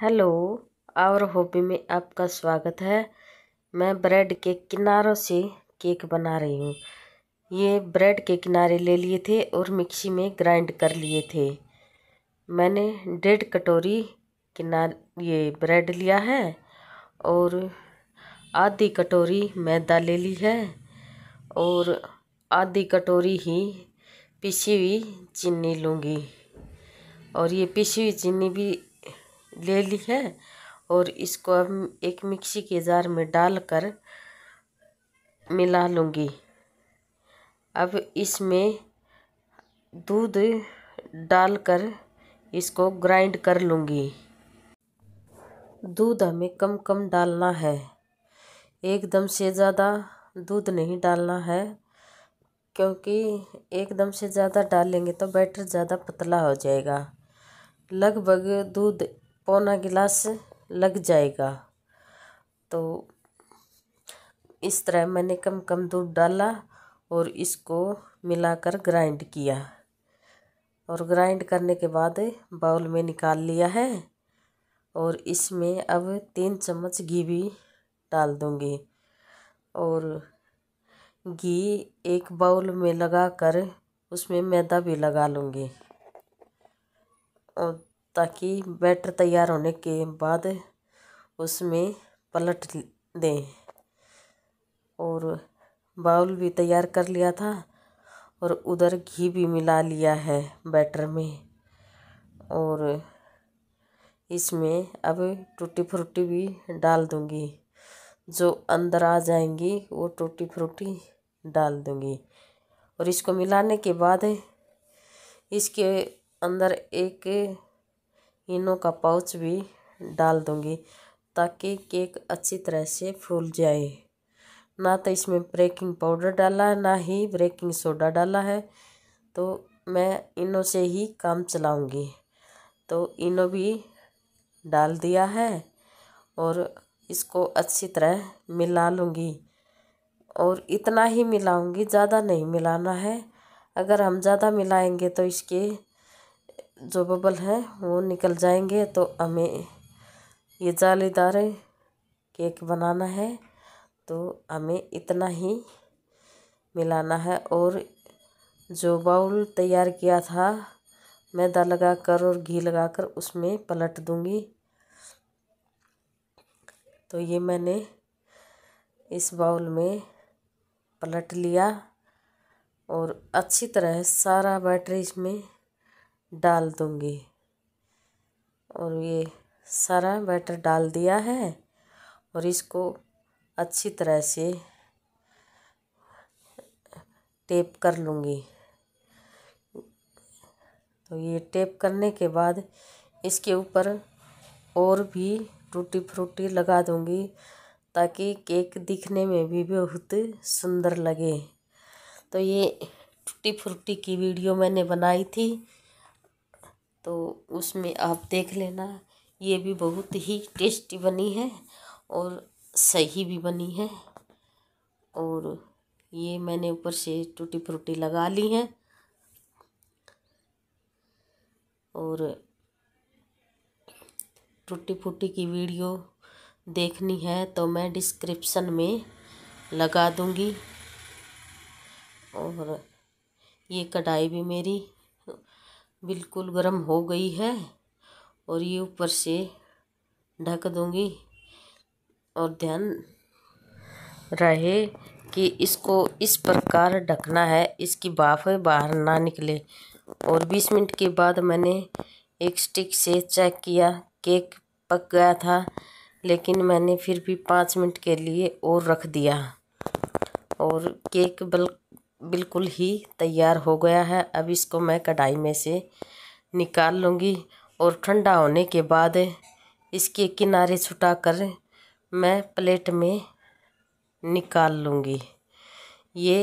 hello our hobby में आपका स्वागत है मैं ब्रेड के किनारों से केक बना रही हूँ ये ब्रेड के किनारे ले लिए थे और मिक्सी में ग्राइंड कर लिए थे मैंने डेढ़ कटोरी किनार ये ब्रेड लिया है और आधी कटोरी मैदा ले ली है और आधी कटोरी ही पिसी हुई चीनी लूँगी और ये पिसी हुई चीनी भी ले ली है और इसको अब एक मिक्सी के जार में डालकर मिला लूँगी अब इसमें दूध डालकर इसको ग्राइंड कर लूँगी दूध हमें कम कम डालना है एकदम से ज़्यादा दूध नहीं डालना है क्योंकि एकदम से ज़्यादा डालेंगे तो बैटर ज़्यादा पतला हो जाएगा लगभग दूध पौना गिलास लग जाएगा तो इस तरह मैंने कम कम दूध डाला और इसको मिलाकर ग्राइंड किया और ग्राइंड करने के बाद बाउल में निकाल लिया है और इसमें अब तीन चम्मच घी भी डाल दूँगी और घी एक बाउल में लगा कर उसमें मैदा भी लगा लूँगी और ताकि बैटर तैयार होने के बाद उसमें पलट दें और बाउल भी तैयार कर लिया था और उधर घी भी मिला लिया है बैटर में और इसमें अब टूटी फ्रूटी भी डाल दूँगी जो अंदर आ जाएंगी वो टूटी फ्रूटी डाल दूँगी और इसको मिलाने के बाद इसके अंदर एक इनों का पाउच भी डाल दूँगी ताकि केक अच्छी तरह से फूल जाए ना तो इसमें ब्रेकिंग पाउडर डाला है ना ही ब्रेकिंग सोडा डाला है तो मैं इनो से ही काम चलाऊँगी तो इनों भी डाल दिया है और इसको अच्छी तरह मिला लूँगी और इतना ही मिलाऊँगी ज़्यादा नहीं मिलाना है अगर हम ज़्यादा मिलाएंगे तो इसके जो बबल है वो निकल जाएंगे तो हमें ये जालीदार केक बनाना है तो हमें इतना ही मिलाना है और जो बाउल तैयार किया था मैदा लगाकर और घी लगाकर उसमें पलट दूंगी तो ये मैंने इस बाउल में पलट लिया और अच्छी तरह सारा बैटरी इसमें डाल दूँगी और ये सारा बैटर डाल दिया है और इसको अच्छी तरह से टेप कर लूँगी तो ये टेप करने के बाद इसके ऊपर और भी टूटी फ्रूटी लगा दूँगी ताकि केक दिखने में भी बहुत सुंदर लगे तो ये टूटी फ्रूटी की वीडियो मैंने बनाई थी तो उसमें आप देख लेना ये भी बहुत ही टेस्टी बनी है और सही भी बनी है और ये मैंने ऊपर से टूटी फ्रूटी लगा ली है और टूटी फूटी की वीडियो देखनी है तो मैं डिस्क्रिप्शन में लगा दूँगी और ये कढ़ाई भी मेरी बिल्कुल गर्म हो गई है और ये ऊपर से ढक दूंगी और ध्यान रहे कि इसको इस प्रकार ढकना है इसकी बाफ बाहर ना निकले और 20 मिनट के बाद मैंने एक स्टिक से चेक किया केक पक गया था लेकिन मैंने फिर भी पाँच मिनट के लिए और रख दिया और केक बल्क बिल्कुल ही तैयार हो गया है अब इसको मैं कढ़ाई में से निकाल लूँगी और ठंडा होने के बाद इसके किनारे छुटा कर मैं प्लेट में निकाल लूँगी ये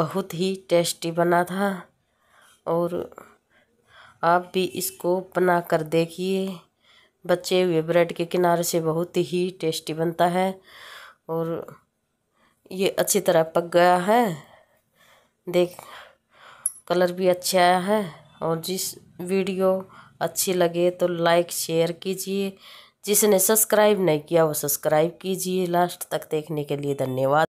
बहुत ही टेस्टी बना था और आप भी इसको बना कर देखिए बचे हुए ब्रेड के किनारे से बहुत ही टेस्टी बनता है और ये अच्छी तरह पक गया है देख कलर भी अच्छा आया है और जिस वीडियो अच्छी लगे तो लाइक शेयर कीजिए जिसने सब्सक्राइब नहीं किया वो सब्सक्राइब कीजिए लास्ट तक देखने के लिए धन्यवाद